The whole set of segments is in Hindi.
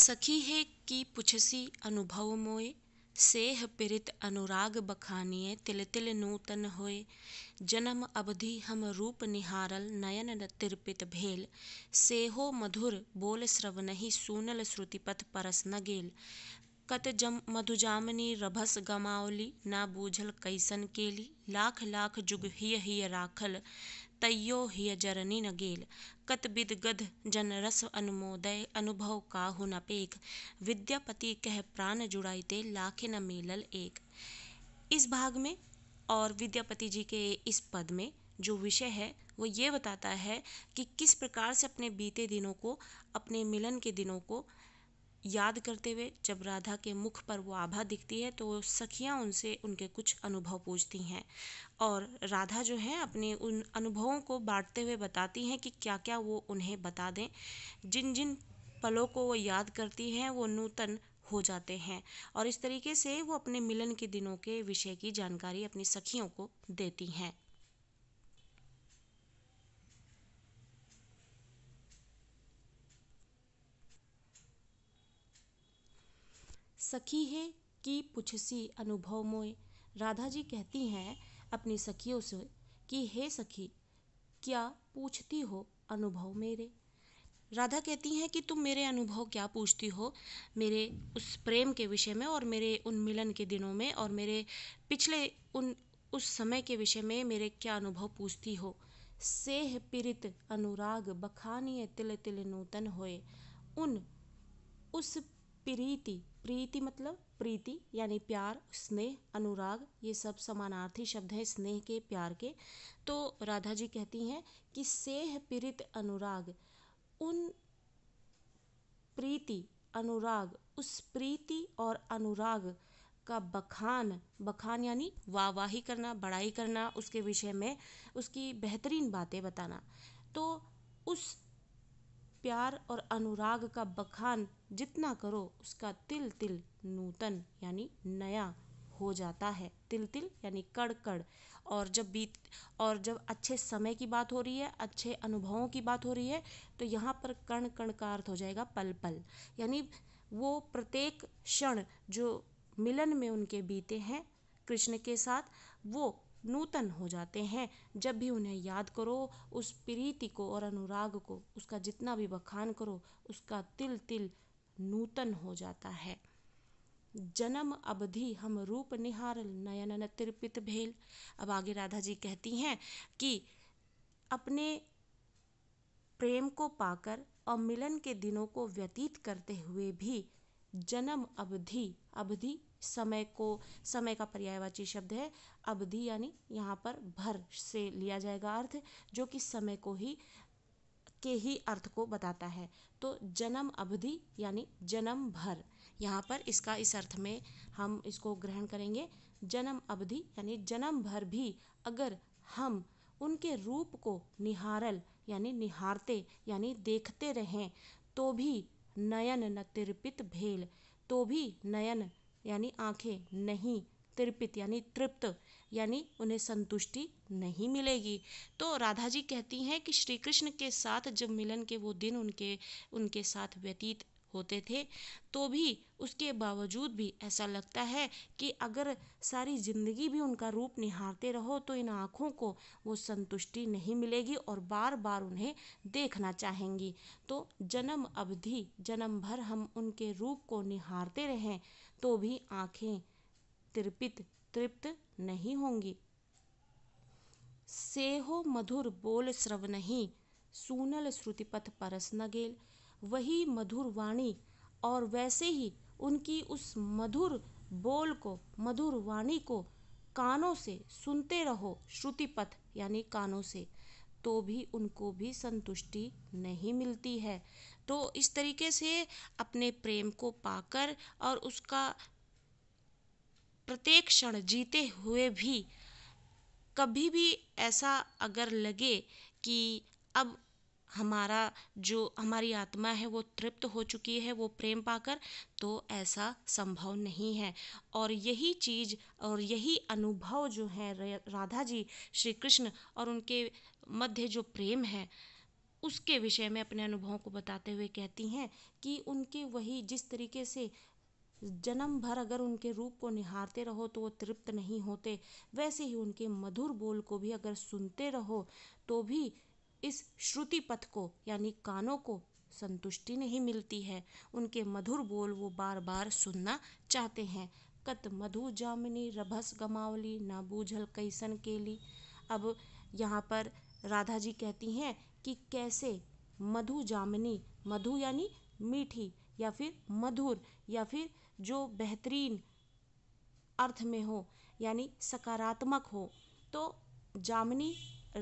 सखी है कि पुछसी अनुभव मोय सेह पीरित अनुराग बखानिए तिल तिल नूतन होय जन्म अवधि हम रूप निहारल नयन तिरपित भेल सेहो मधुर बोल नहीं सुनल श्रुतिपथ परस न गेल कत जम मधुजामनी रभस गमावली ना बूझल कैसन केली लाख लाख जुग हिय हिय राखल तइयो हिय जरनी न गेल कत बिदगध जन रस अनुमोदय अनुभव काहु न पेक विद्यापति कह प्राण जुड़ाई ते लाखे न मेलल एक इस भाग में और विद्यापति जी के इस पद में जो विषय है वो ये बताता है कि किस प्रकार से अपने बीते दिनों को अपने मिलन के दिनों को याद करते हुए जब राधा के मुख पर वो आभा दिखती है तो सखियाँ उनसे उनके कुछ अनुभव पूछती हैं और राधा जो है अपने उन अनुभवों को बांटते हुए बताती हैं कि क्या क्या वो उन्हें बता दें जिन जिन पलों को वो याद करती हैं वो नूतन हो जाते हैं और इस तरीके से वो अपने मिलन के दिनों के विषय की जानकारी अपनी सखियों को देती हैं सखी है कि पुछसी अनुभव मोय राधा जी कहती हैं अपनी सखियों से कि हे सखी क्या पूछती हो अनुभव मेरे राधा कहती हैं कि तुम मेरे अनुभव क्या पूछती हो मेरे उस प्रेम के विषय में और मेरे उन मिलन के दिनों में और मेरे पिछले उन उस समय के विषय में मेरे क्या अनुभव पूछती हो सेह पीरित अनुराग बखानिय तिल तिल नूतन होए उन उस प्रीति प्रीति मतलब प्रीति यानी प्यार स्नेह अनुराग ये सब समानार्थी शब्द हैं स्नेह के प्यार के तो राधा जी कहती हैं कि सेह पीड़ित अनुराग उन प्रीति अनुराग उस प्रीति और अनुराग का बखान बखान यानी वाहवाही करना बड़ाई करना उसके विषय में उसकी बेहतरीन बातें बताना तो उस प्यार और अनुराग का बखान जितना करो उसका तिल तिल नूतन यानी नया हो जाता है तिल तिल यानी कड़ कड़ और जब बीत और जब अच्छे समय की बात हो रही है अच्छे अनुभवों की बात हो रही है तो यहाँ पर कण कण का अर्थ हो जाएगा पल पल यानी वो प्रत्येक क्षण जो मिलन में उनके बीते हैं कृष्ण के साथ वो नूतन हो जाते हैं जब भी उन्हें याद करो उस प्रीति को और अनुराग को उसका जितना भी बखान करो उसका तिल तिल नूतन हो जाता है जन्म अवधि हम रूप निहार नयन तिरपित भेल अब आगे राधा जी कहती हैं कि अपने प्रेम को पाकर और मिलन के दिनों को व्यतीत करते हुए भी जन्म अवधि अवधि समय को समय का पर्यायवाची शब्द है अवधि यानी यहाँ पर भर से लिया जाएगा अर्थ जो कि समय को ही के ही अर्थ को बताता है तो जन्म अवधि यानी जन्म भर यहाँ पर इसका इस अर्थ में हम इसको ग्रहण करेंगे जन्म अवधि यानी जन्म भर भी अगर हम उनके रूप को निहारल यानी निहारते यानी देखते रहें तो भी नयन न तिरपित भेल तो भी नयन यानी आंखें नहीं तृपित यानी तृप्त यानी उन्हें संतुष्टि नहीं मिलेगी तो राधा जी कहती हैं कि श्री कृष्ण के साथ जब मिलन के वो दिन उनके उनके साथ व्यतीत होते थे तो भी उसके बावजूद भी ऐसा लगता है कि अगर सारी ज़िंदगी भी उनका रूप निहारते रहो तो इन आँखों को वो संतुष्टि नहीं मिलेगी और बार बार उन्हें देखना चाहेंगी तो जन्म अवधि जन्म भर हम उनके रूप को निहारते रहें तो भी आँखें तृपित तृप्त नहीं होंगी सेहो मधुर बोल श्रव नहीं सुनल श्रुतिपथ परस न गेल वही मधुर वाणी और वैसे ही उनकी उस मधुर बोल को मधुर वाणी को कानों से सुनते रहो श्रुतिपथ यानी कानों से तो भी उनको भी संतुष्टि नहीं मिलती है तो इस तरीके से अपने प्रेम को पाकर और उसका प्रत्येक क्षण जीते हुए भी कभी भी ऐसा अगर लगे कि अब हमारा जो हमारी आत्मा है वो तृप्त हो चुकी है वो प्रेम पाकर तो ऐसा संभव नहीं है और यही चीज और यही अनुभव जो है राधा जी श्री कृष्ण और उनके मध्य जो प्रेम है उसके विषय में अपने अनुभव को बताते हुए कहती हैं कि उनके वही जिस तरीके से जन्म भर अगर उनके रूप को निहारते रहो तो वो तृप्त नहीं होते वैसे ही उनके मधुर बोल को भी अगर सुनते रहो तो भी इस श्रुति पथ को यानी कानों को संतुष्टि नहीं मिलती है उनके मधुर बोल वो बार बार सुनना चाहते हैं कत मधु जामिनी रभस गमावली ना बूझल कैसन केली अब यहाँ पर राधा जी कहती हैं कि कैसे मधु जामिनी मधु यानी मीठी या फिर मधुर या फिर जो बेहतरीन अर्थ में हो यानी सकारात्मक हो तो जामनी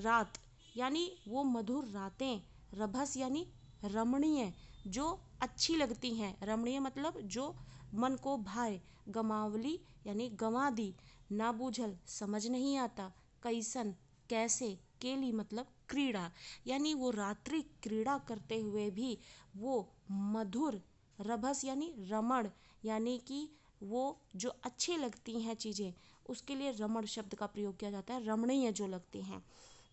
रात यानी वो मधुर रातें रभस यानी रमणीय जो अच्छी लगती हैं रमणीय मतलब जो मन को भाए गमावली यानी गंवा दी ना बूझल समझ नहीं आता कैसन कैसे केली मतलब क्रीड़ा यानी वो रात्रि क्रीड़ा करते हुए भी वो मधुर रभस यानी रमण यानी कि वो जो अच्छी लगती हैं चीज़ें उसके लिए रमण शब्द का प्रयोग किया जाता है रमणीय जो लगती हैं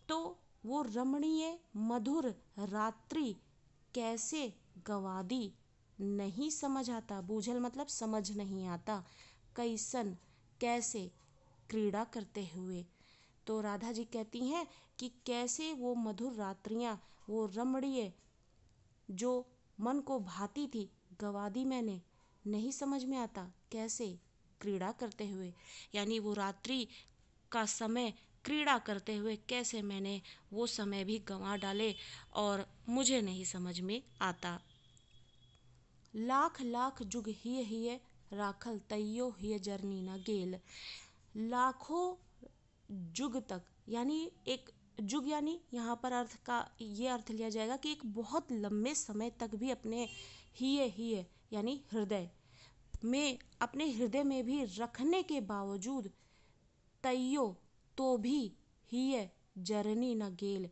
तो वो रमणीय मधुर रात्रि कैसे गवादी नहीं समझ आता बूझल मतलब समझ नहीं आता कैसन कैसे क्रीड़ा करते हुए तो राधा जी कहती हैं कि कैसे वो मधुर रात्रियाँ वो रमणीय जो मन को भाती थी गवा दी मैंने नहीं समझ में आता कैसे क्रीड़ा करते हुए यानी वो रात्रि का समय क्रीड़ा करते हुए कैसे मैंने वो समय भी गंवा डाले और मुझे नहीं समझ में आता लाख लाख जुग हिय हिय राखल तैयो हिय जर्नी ना गेल लाखों जुग तक यानी एक जुग यानी यहाँ पर अर्थ का ये अर्थ लिया जाएगा कि एक बहुत लंबे समय तक भी अपने ही ही यानी हृदय में अपने हृदय में भी रखने के बावजूद तैयो तो भी ही जरनी न गेल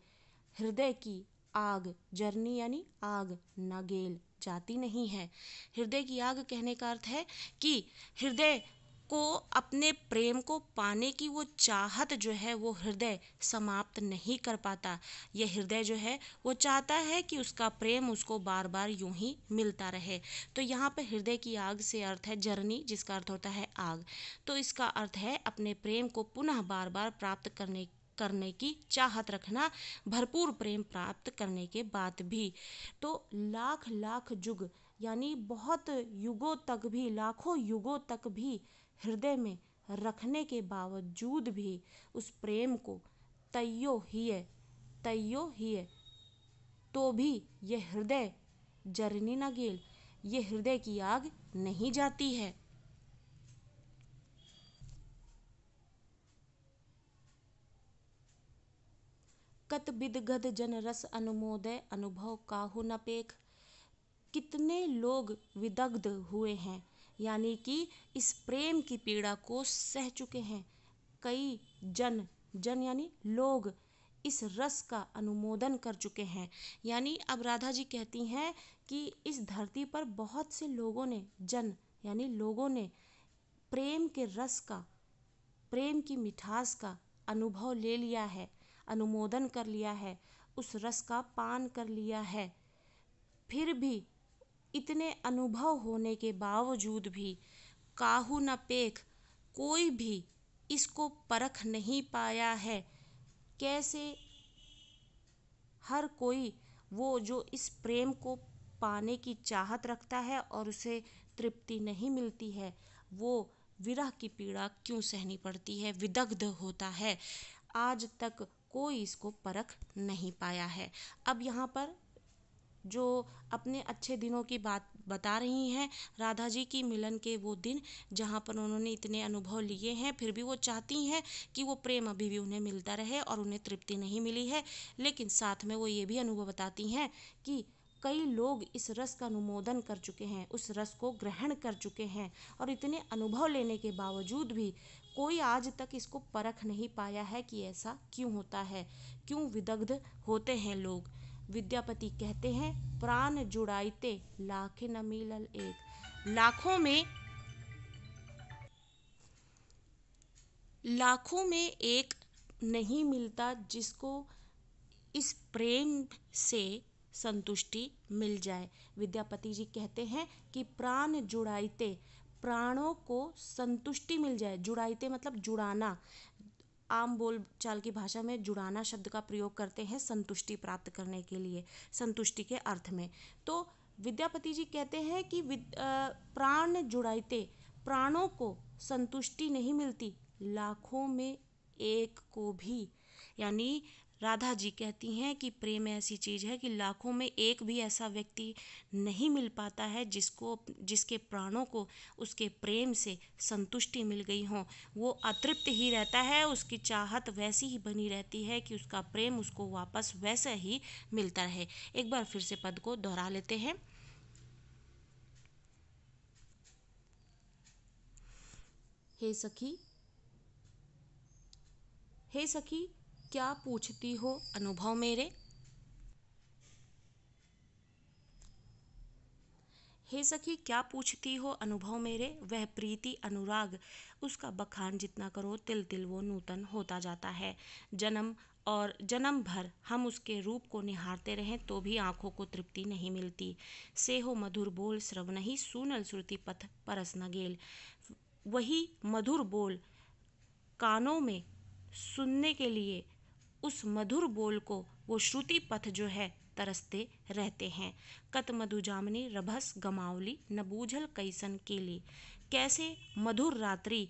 हृदय की आग जरनी यानी आग न गेल जाती नहीं है हृदय की आग कहने का अर्थ है कि हृदय को अपने प्रेम को पाने की वो चाहत जो है वो हृदय समाप्त नहीं कर पाता यह हृदय जो है वो चाहता है कि उसका प्रेम उसको बार बार यूं ही मिलता रहे तो यहाँ पर हृदय की आग से अर्थ है जर्नी जिसका अर्थ होता है आग तो इसका अर्थ है अपने प्रेम को पुनः बार बार प्राप्त करने करने की चाहत रखना भरपूर प्रेम प्राप्त करने के बाद भी तो लाख लाख युग यानी बहुत युगों तक भी लाखों युगों तक भी हृदय में रखने के बावजूद भी उस प्रेम को है हिए ही है तो भी यह हृदय जरनी न गेल ये हृदय की आग नहीं जाती है कत विदगद जन रस अनुमोदय अनुभव काहु पेख कितने लोग विदग्ध हुए हैं यानी कि इस प्रेम की पीड़ा को सह चुके हैं कई जन जन यानी लोग इस रस का अनुमोदन कर चुके हैं यानी अब राधा जी कहती हैं कि इस धरती पर बहुत से लोगों ने जन यानी लोगों ने प्रेम के रस का प्रेम की मिठास का अनुभव ले लिया है अनुमोदन कर लिया है उस रस का पान कर लिया है फिर भी इतने अनुभव होने के बावजूद भी काहू न पेख कोई भी इसको परख नहीं पाया है कैसे हर कोई वो जो इस प्रेम को पाने की चाहत रखता है और उसे तृप्ति नहीं मिलती है वो विरह की पीड़ा क्यों सहनी पड़ती है विदग्ध होता है आज तक कोई इसको परख नहीं पाया है अब यहाँ पर जो अपने अच्छे दिनों की बात बता रही हैं राधा जी की मिलन के वो दिन जहाँ पर उन्होंने इतने अनुभव लिए हैं फिर भी वो चाहती हैं कि वो प्रेम अभी भी उन्हें मिलता रहे और उन्हें तृप्ति नहीं मिली है लेकिन साथ में वो ये भी अनुभव बताती हैं कि कई लोग इस रस का अनुमोदन कर चुके हैं उस रस को ग्रहण कर चुके हैं और इतने अनुभव लेने के बावजूद भी कोई आज तक इसको परख नहीं पाया है कि ऐसा क्यों होता है क्यों विदग्ध होते हैं लोग विद्यापति कहते हैं प्राण जुड़ाइते लाखे न मिलल एक लाखों में लाखों में एक नहीं मिलता जिसको इस प्रेम से संतुष्टि मिल जाए विद्यापति जी कहते हैं कि प्राण जुड़ाइते प्राणों को संतुष्टि मिल जाए जुड़ाइते मतलब जुड़ाना आम बोलचाल की भाषा में जुड़ाना शब्द का प्रयोग करते हैं संतुष्टि प्राप्त करने के लिए संतुष्टि के अर्थ में तो विद्यापति जी कहते हैं कि प्राण जुड़ाइते प्राणों को संतुष्टि नहीं मिलती लाखों में एक को भी यानी राधा जी कहती हैं कि प्रेम ऐसी चीज़ है कि लाखों में एक भी ऐसा व्यक्ति नहीं मिल पाता है जिसको जिसके प्राणों को उसके प्रेम से संतुष्टि मिल गई हो वो अतृप्त ही रहता है उसकी चाहत वैसी ही बनी रहती है कि उसका प्रेम उसको वापस वैसा ही मिलता रहे एक बार फिर से पद को दोहरा लेते हैं हे सखी हे सखी क्या पूछती हो अनुभव मेरे हे सखी क्या पूछती हो अनुभव मेरे वह प्रीति अनुराग उसका बखान जितना करो तिल तिल वो नूतन होता जाता है जन्म और जन्म भर हम उसके रूप को निहारते रहें तो भी आंखों को तृप्ति नहीं मिलती से हो मधुर बोल श्रवण ही सूनल श्रुति पथ परस न गेल वही मधुर बोल कानों में सुनने के लिए उस मधुर बोल को वो श्रुति पथ जो है तरसते रहते हैं कत मधु जामनी रभस गमावली नबूझल कैसन के लिए कैसे मधुर रात्रि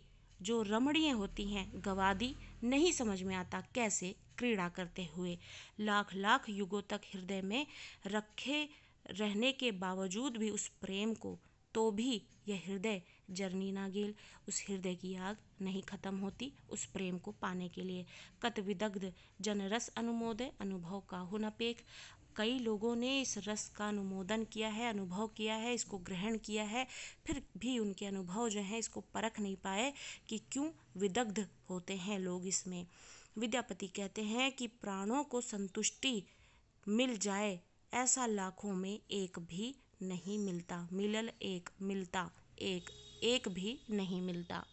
जो रमणीय होती हैं गवादी नहीं समझ में आता कैसे क्रीड़ा करते हुए लाख लाख युगों तक हृदय में रखे रहने के बावजूद भी उस प्रेम को तो भी यह हृदय जर्नी गेल उस हृदय की आग नहीं खत्म होती उस प्रेम को पाने के लिए कत विदग्ध जनरस अनुमोदय अनुभव का हुनपेख कई लोगों ने इस रस का अनुमोदन किया है अनुभव किया है इसको ग्रहण किया है फिर भी उनके अनुभव जो हैं इसको परख नहीं पाए कि क्यों विदग्ध होते हैं लोग इसमें विद्यापति कहते हैं कि प्राणों को संतुष्टि मिल जाए ऐसा लाखों में एक भी नहीं मिलता मिलल एक मिलता एक एक भी नहीं मिलता